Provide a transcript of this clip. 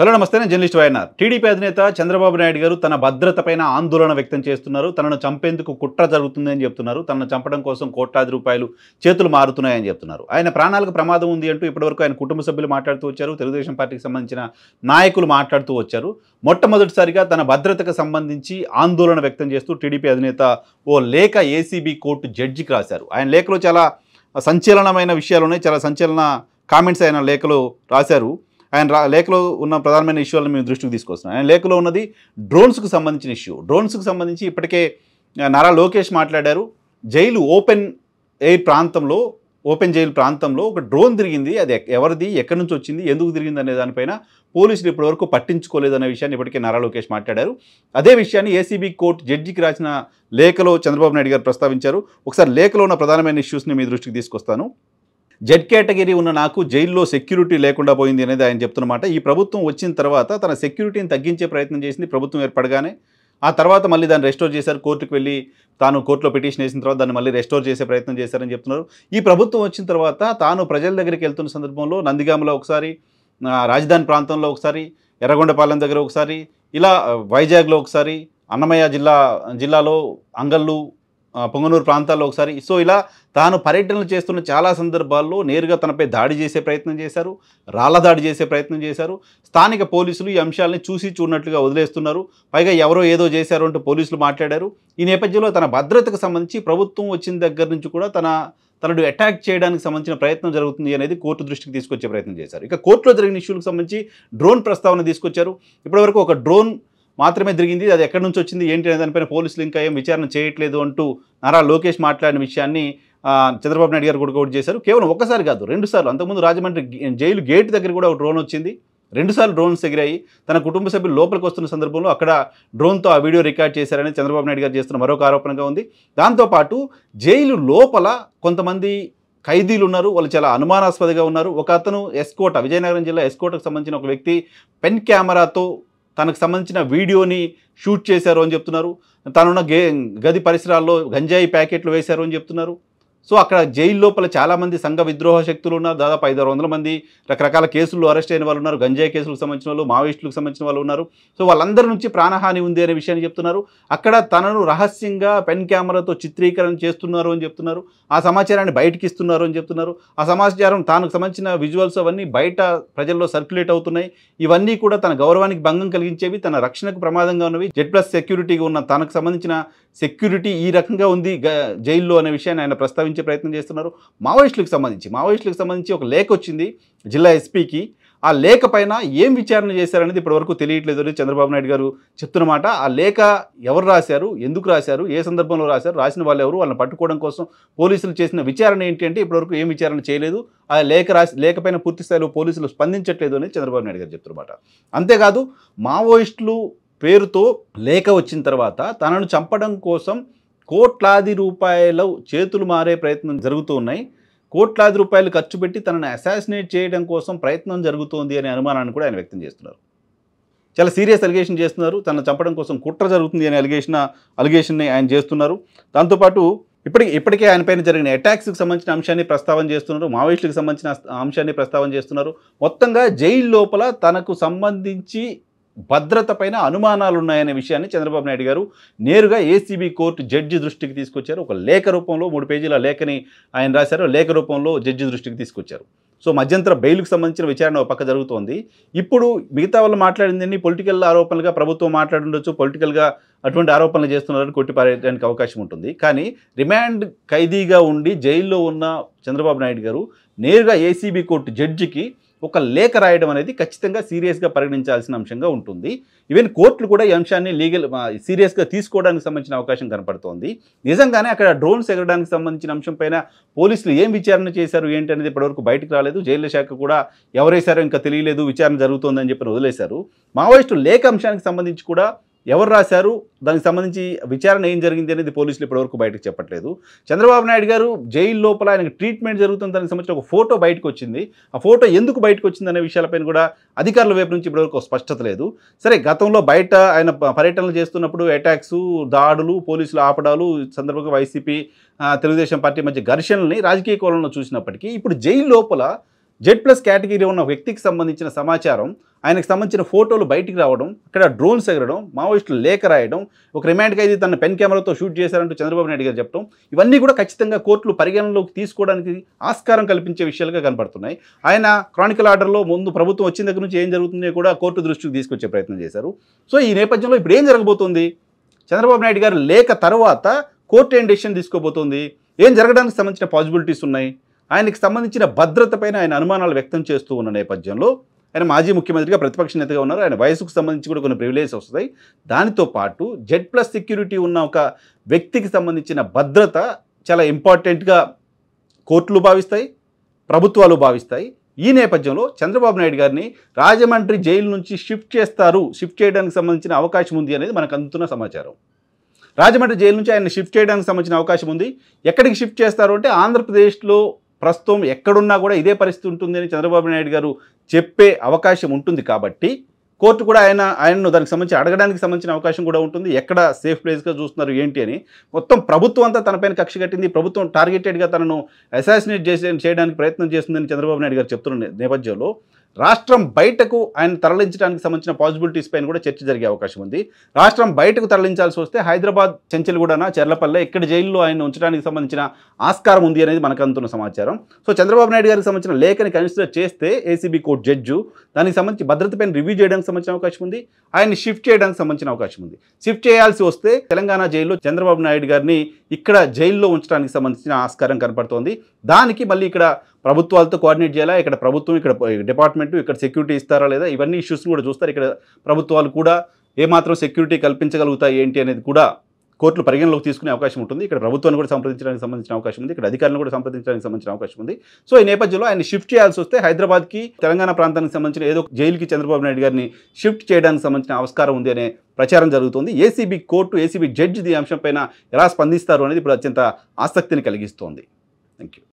hello నమస్తే నేను journalist YNR TDP అధినేత చంద్రబాబు నాయుడు గారు తన భద్రతపైన ఆందోళన వ్యక్తం చేస్తున్నారు తనను చంపేందుకు కుట్ర జరుగుతుందని చెప్తున్నారు తనను చంపడం కోసం కోట్లాది రూపాయలు చేతులు మారుతున్నాయని చెప్తున్నారు ఆయన ప్రాణాలకు ప్రమాదం ఉంది అంటూ ఇప్పటివరకు ఆయన కుటుంబ సభ్యులు మాట్లాడుతూ వచ్చారు తెలుగుదేశం పార్టీకి సంబంధించిన నాయకులు మాట్లాడుతూ వచ్చారు మొట్టమొదటిసారిగా తన భద్రతకు సంబంధించి ఆందోళన వ్యక్తం చేస్తూ టీడీపీ అధినేత ఓ లేఖ ఏసీబీ కోర్టు జడ్జికి రాశారు ఆయన లేఖలో చాలా సంచలనమైన విషయాలు ఉన్నాయి చాలా సంచలన కామెంట్స్ ఆయన లేఖలో రాశారు ఆయన లేఖలో ఉన్న ప్రధానమైన ఇష్యూలను మేము దృష్టికి తీసుకొస్తున్నాం ఆయన లేఖలో ఉన్నది డ్రోన్స్కు సంబంధించిన ఇష్యూ డ్రోన్స్కు సంబంధించి ఇప్పటికే నారా లోకేష్ మాట్లాడారు జైలు ఓపెన్ ఎయిర్ ప్రాంతంలో ఓపెన్ జైలు ప్రాంతంలో ఒక డ్రోన్ తిరిగింది అది ఎవరిది ఎక్కడి నుంచి వచ్చింది ఎందుకు తిరిగింది అనే దానిపైన పోలీసులు ఇప్పటివరకు అనే విషయాన్ని ఇప్పటికే నారా లోకేష్ మాట్లాడారు అదే విషయాన్ని ఏసీబీ కోర్టు జడ్జికి రాసిన లేఖలో చంద్రబాబు నాయుడు గారు ప్రస్తావించారు ఒకసారి లేఖలో ఉన్న ప్రధానమైన ఇష్యూస్ని మీ దృష్టికి తీసుకొస్తాను జెడ్ కేటగిరీ ఉన్న నాకు జైల్లో సెక్యూరిటీ లేకుండా పోయింది అనేది ఆయన చెప్తున్నమాట ఈ ప్రభుత్వం వచ్చిన తర్వాత తన సెక్యూరిటీని తగ్గించే ప్రయత్నం చేసింది ప్రభుత్వం ఏర్పడగానే ఆ తర్వాత మళ్ళీ దాన్ని రెస్టోర్ చేశారు కోర్టుకు వెళ్ళి తాను కోర్టులో పిటిషన్ వేసిన తర్వాత దాన్ని మళ్ళీ రెస్టోర్ చేసే ప్రయత్నం చేశారని చెప్తున్నారు ఈ ప్రభుత్వం వచ్చిన తర్వాత తాను ప్రజల దగ్గరికి వెళ్తున్న సందర్భంలో నందిగామలో ఒకసారి రాజధాని ప్రాంతంలో ఒకసారి ఎర్రగొండపాలెం దగ్గర ఒకసారి ఇలా వైజాగ్లో ఒకసారి అన్నమయ్య జిల్లా జిల్లాలో అంగళ్ళు పొంగనూరు ప్రాంతాల్లో ఒకసారి సో ఇలా తాను పర్యటనలు చేస్తున్న చాలా సందర్భాల్లో నేరుగా తనపై దాడి చేసే ప్రయత్నం చేశారు రాళ్ల దాడి చేసే ప్రయత్నం చేశారు స్థానిక పోలీసులు ఈ అంశాలని చూసి చూడనట్లుగా వదిలేస్తున్నారు పైగా ఎవరో ఏదో చేశారు అంటూ పోలీసులు మాట్లాడారు ఈ నేపథ్యంలో తన భద్రతకు సంబంధించి ప్రభుత్వం వచ్చిన దగ్గర నుంచి కూడా తన తనడు అటాక్ చేయడానికి సంబంధించిన ప్రయత్నం జరుగుతుంది అనేది కోర్టు దృష్టికి తీసుకొచ్చే ప్రయత్నం చేశారు ఇక కోర్టులో జరిగిన ఇష్యూలకు సంబంధించి డ్రోన్ ప్రస్తావన తీసుకొచ్చారు ఇప్పటివరకు ఒక డ్రోన్ మాత్రమే జరిగింది అది ఎక్కడి నుంచి వచ్చింది ఏంటి అనే దానిపైన పోలీసులు ఇంకా ఏం విచారణ చేయట్లేదు అంటూ నారా లోకేష్ మాట్లాడిన విషయాన్ని చంద్రబాబు నాయుడు గారు కూడా చేశారు కేవలం ఒకసారి కాదు రెండుసార్లు అంతకుముందు రాజమండ్రి జైలు గేట్ దగ్గర కూడా ఒక డ్రోన్ వచ్చింది రెండుసార్లు డ్రోన్స్ ఎగిరాయి తన కుటుంబ సభ్యులు లోపలికి వస్తున్న సందర్భంలో అక్కడ డ్రోన్తో ఆ వీడియో రికార్డ్ చేశారని చంద్రబాబు నాయుడు గారు చేస్తున్న మరొక ఆరోపణగా ఉంది దాంతోపాటు జైలు లోపల కొంతమంది ఖైదీలు ఉన్నారు వాళ్ళు చాలా అనుమానాస్పదంగా ఉన్నారు ఒక అతను ఎస్కోట విజయనగరం జిల్లా ఎస్కోటకు సంబంధించిన ఒక వ్యక్తి పెన్ కెమెరాతో తనకు సంబంధించిన వీడియోని షూట్ చేశారు అని చెప్తున్నారు తనున్న గది పరిసరాల్లో గంజాయి ప్యాకెట్లు వేశారు అని చెప్తున్నారు సో అక్కడ జైలు లోపల చాలామంది సంఘ విద్రోహ శక్తులు ఉన్నారు దాదాపు ఐదారు వందల మంది రకరకాల కేసులు అరెస్ట్ అయిన వాళ్ళు ఉన్నారు గంజాయి కేసులకు సంబంధించిన వాళ్ళు మావోయిస్టులకు సంబంధించిన వాళ్ళు ఉన్నారు సో వాళ్ళందరి నుంచి ప్రాణహాని ఉంది అనే విషయాన్ని చెప్తున్నారు అక్కడ తనను రహస్యంగా పెన్ కెమెరాతో చిత్రీకరణ చేస్తున్నారు అని చెప్తున్నారు ఆ సమాచారాన్ని బయటకి ఇస్తున్నారు అని చెప్తున్నారు ఆ సమాచారం తనకు సంబంధించిన విజువల్స్ అవన్నీ బయట ప్రజల్లో సర్క్యులేట్ అవుతున్నాయి ఇవన్నీ కూడా తన గౌరవానికి భంగం కలిగించేవి తన రక్షణకు ప్రమాదంగా ఉన్నవి జెడ్ ప్లస్ సెక్యూరిటీగా ఉన్న తనకు సంబంధించిన సెక్యూరిటీ ఈ రకంగా ఉంది జైల్లో అనే విషయాన్ని ఆయన ప్రస్తావించారు భావించే ప్రయత్నం చేస్తున్నారు మావోయిస్టులకు సంబంధించి మావోయిస్టులకు సంబంధించి ఒక లేఖ వచ్చింది జిల్లా ఎస్పీకి ఆ లేఖ పైన ఏం విచారణ చేశారనేది ఇప్పటివరకు తెలియట్లేదు అని చంద్రబాబు నాయుడు గారు చెప్తున్నమాట ఆ లేఖ ఎవరు రాశారు ఎందుకు రాశారు ఏ సందర్భంలో రాశారు రాసిన వాళ్ళు ఎవరు వాళ్ళని పట్టుకోవడం కోసం పోలీసులు చేసిన విచారణ ఏంటి అంటే ఇప్పటివరకు ఏం విచారణ చేయలేదు ఆ లేఖ రాసి లేఖ పైన పూర్తిస్థాయిలో పోలీసులు స్పందించట్లేదు అని చంద్రబాబు నాయుడు గారు చెప్తున్నమాట అంతేకాదు మావోయిస్టులు పేరుతో లేఖ వచ్చిన తర్వాత తనను చంపడం కోసం కోట్లాది రూపాయల చేతులు మారే ప్రయత్నం జరుగుతూ ఉన్నాయి కోట్లాది రూపాయలు ఖర్చు పెట్టి తనను అసాసినేట్ చేయడం కోసం ప్రయత్నం జరుగుతోంది అనే అనుమానాన్ని కూడా ఆయన వ్యక్తం చేస్తున్నారు చాలా సీరియస్ అలిగేషన్ చేస్తున్నారు తనను చంపడం కోసం కుట్ర జరుగుతుంది అనే అలిగేషన్ అలిగేషన్ని ఆయన చేస్తున్నారు దాంతోపాటు ఇప్పటికీ ఇప్పటికే ఆయనపైన జరిగిన అటాక్స్కి సంబంధించిన అంశాన్ని ప్రస్తావన చేస్తున్నారు మావోయిస్టులకు సంబంధించిన అంశాన్ని ప్రస్తావన చేస్తున్నారు మొత్తంగా జైలు లోపల తనకు సంబంధించి భద్రత పైన అనుమానాలు ఉన్నాయనే విషయాన్ని చంద్రబాబు నాయుడు గారు నేరుగా ఏసీబీ కోర్టు జడ్జి దృష్టికి తీసుకొచ్చారు ఒక లేఖ రూపంలో మూడు పేజీల లేఖని ఆయన రాశారు లేఖ రూపంలో జడ్జి దృష్టికి తీసుకొచ్చారు సో మధ్యంతర బెయిల్కి సంబంధించిన విచారణ పక్క జరుగుతోంది ఇప్పుడు మిగతా వాళ్ళు మాట్లాడిందని పొలిటికల్ ఆరోపణలుగా ప్రభుత్వం మాట్లాడుండొచ్చు పొలిటికల్గా అటువంటి ఆరోపణలు చేస్తున్నారని కొట్టిపారేయడానికి అవకాశం ఉంటుంది కానీ రిమాండ్ ఖైదీగా ఉండి జైల్లో ఉన్న చంద్రబాబు నాయుడు గారు నేరుగా ఏసీబీ కోర్టు జడ్జికి ఒక లేఖ రాయడం అనేది ఖచ్చితంగా సీరియస్గా పరిగణించాల్సిన అంశంగా ఉంటుంది ఈవెన్ కోర్టులు కూడా ఈ అంశాన్ని లీగల్ సీరియస్గా తీసుకోవడానికి సంబంధించిన అవకాశం కనపడుతోంది నిజంగానే అక్కడ డ్రోన్స్ ఎగరడానికి సంబంధించిన పైన పోలీసులు ఏం విచారణ చేశారు ఏంటి అనేది ఇప్పటివరకు బయటకు రాలేదు జైళ్ల శాఖ కూడా ఎవరేశారో ఇంకా తెలియలేదు విచారణ జరుగుతోందని చెప్పి వదిలేశారు మావోయిస్టు లేఖ అంశానికి సంబంధించి కూడా ఎవరు రాశారు దానికి సంబంధించి విచారణ ఏం జరిగింది అనేది పోలీసులు ఇప్పటివరకు బయటకు చెప్పట్లేదు చంద్రబాబు నాయుడు గారు జైలు లోపల ఆయనకు ట్రీట్మెంట్ జరుగుతుంది దానికి సంబంధించిన ఒక ఫోటో బయటకు వచ్చింది ఆ ఫోటో ఎందుకు బయటకు వచ్చింది అనే విషయాలపైన కూడా అధికారుల వైపు నుంచి ఇప్పటివరకు స్పష్టత లేదు సరే గతంలో బయట ఆయన పర్యటనలు చేస్తున్నప్పుడు అటాక్స్ దాడులు పోలీసులు ఆపడాలు సందర్భంగా వైసీపీ తెలుగుదేశం పార్టీ మధ్య ఘర్షణల్ని రాజకీయ కోణంలో చూసినప్పటికీ ఇప్పుడు జైలు లోపల జెడ్ ప్లస్ కేటగిరీ ఉన్న వ్యక్తికి సంబంధించిన సమాచారం ఆయనకు సంబంధించిన ఫోటోలు బయటికి రావడం అక్కడ డ్రోన్స్ ఎగరడం మావోయిస్టులు లేఖ రాయడం ఒక రిమాండ్ ఖైదీ తన పెన్ కెమెరాతో షూట్ చేశారంటూ చంద్రబాబు నాయుడు గారు చెప్పడం ఇవన్నీ కూడా ఖచ్చితంగా కోర్టులు పరిగణనలోకి తీసుకోవడానికి ఆస్కారం కల్పించే విషయాలుగా కనపడుతున్నాయి ఆయన క్రానికల్ ఆర్డర్లో ముందు ప్రభుత్వం వచ్చిన దగ్గర నుంచి ఏం జరుగుతుందో కూడా కోర్టు దృష్టికి తీసుకొచ్చే ప్రయత్నం చేశారు సో ఈ నేపథ్యంలో ఇప్పుడు ఏం జరగబోతుంది చంద్రబాబు నాయుడు గారు లేఖ తర్వాత కోర్టు ఏం డెసిషన్ తీసుకోబోతోంది ఏం జరగడానికి సంబంధించిన పాసిబిలిటీస్ ఉన్నాయి ఆయనకు సంబంధించిన భద్రత ఆయన అనుమానాలు వ్యక్తం చేస్తూ ఉన్న నేపథ్యంలో ఆయన మాజీ ముఖ్యమంత్రిగా ప్రతిపక్ష నేతగా ఉన్నారు ఆయన వయసుకు సంబంధించి కూడా కొన్ని ప్రివిలేజ్ వస్తాయి దానితో పాటు జెడ్ ప్లస్ సెక్యూరిటీ ఉన్న ఒక వ్యక్తికి సంబంధించిన భద్రత చాలా ఇంపార్టెంట్గా కోర్టులు భావిస్తాయి ప్రభుత్వాలు భావిస్తాయి ఈ నేపథ్యంలో చంద్రబాబు నాయుడు గారిని రాజమండ్రి జైలు నుంచి షిఫ్ట్ చేస్తారు షిఫ్ట్ చేయడానికి సంబంధించిన అవకాశం ఉంది అనేది మనకు అందుతున్న సమాచారం రాజమండ్రి జైలు నుంచి ఆయన షిఫ్ట్ చేయడానికి సంబంధించిన అవకాశం ఉంది ఎక్కడికి షిఫ్ట్ చేస్తారు అంటే ఆంధ్రప్రదేశ్లో ప్రస్తుతం ఎక్కడున్నా కూడా ఇదే పరిస్థితి ఉంటుందని చంద్రబాబు నాయుడు గారు చెప్పే అవకాశం ఉంటుంది కాబట్టి కోర్టు కూడా ఆయన ఆయనను దానికి సంబంధించి అడగడానికి సంబంధించిన అవకాశం కూడా ఉంటుంది ఎక్కడ సేఫ్ ప్లేస్గా చూస్తున్నారు ఏంటి అని మొత్తం ప్రభుత్వం అంతా తనపైన కక్ష కట్టింది ప్రభుత్వం టార్గెటెడ్గా తనను అసాసినేట్ చేసే చేయడానికి ప్రయత్నం చేస్తుందని చంద్రబాబు నాయుడు గారు చెప్తున్న నేపథ్యంలో రాష్ట్రం బయటకు ఆయన తరలించడానికి సంబంధించిన పాసిబిలిటీస్ పైన కూడా చర్చ జరిగే అవకాశం ఉంది రాష్ట్రం బయటకు తరలించాల్సి వస్తే హైదరాబాద్ చెంచల్గూడన చెర్లపల్లె ఇక్కడ జైల్లో ఆయన ఉంచడానికి సంబంధించిన ఆస్కారం ఉంది అనేది మనకు అందుతున్న సమాచారం సో చంద్రబాబు నాయుడు గారికి సంబంధించిన లేఖని కన్సిడర్ చేస్తే ఏసీబీ కోర్టు జడ్జు దానికి సంబంధించి భద్రతపైన రివ్యూ చేయడానికి సంబంధించిన అవకాశం ఉంది ఆయన్ని షిఫ్ట్ చేయడానికి సంబంధించిన అవకాశం ఉంది షిఫ్ట్ చేయాల్సి వస్తే తెలంగాణ జైల్లో చంద్రబాబు నాయుడు గారిని ఇక్కడ జైల్లో ఉంచడానికి సంబంధించిన ఆస్కారం కనపడుతోంది దానికి మళ్ళీ ఇక్కడ ప్రభుత్వాలతో కోఆర్డినేట్ చేయాలా ఇక్కడ ప్రభుత్వం ఇక్కడ డిపార్ట్మెంట్ ఇక్కడ సెక్యూరిటీ ఇస్తారా లేదా ఇవన్నీ ఇష్యూస్ని కూడా చూస్తారు ఇక్కడ ప్రభుత్వాలు కూడా ఏమాత్రం సెక్యూరిటీ కల్పించగలుగుతాయి ఏంటి అనేది కూడా కోర్టులు పరిగణలోకి తీసుకునే అవకాశం ఉంటుంది ఇక్కడ ప్రభుత్వాన్ని కూడా సంప్రదించడానికి సంబంధించిన అవకాశం ఉంది ఇక్కడ అధికారులను కూడా సంప్రదించడానికి సంబంధించిన అవకాశం ఉంది సో ఈ నేపథ్యంలో ఆయన షిఫ్ట్ చేయాల్సి వస్తే హైదరాబాద్కి తెలంగాణ ప్రాంతానికి సంబంధించిన ఏదో జైలుకి చంద్రబాబు నాయుడు గారిని షిఫ్ట్ చేయడానికి సంబంధించిన ఆవిష్కారం ఉంది అనే ప్రచారం జరుగుతుంది ఏసీబీ కోర్టు ఏసీబీ జడ్జి ఈ అంశంపైన ఎలా స్పందిస్తారు అనేది ఇప్పుడు అత్యంత ఆసక్తిని కలిగిస్తోంది థ్యాంక్ యూ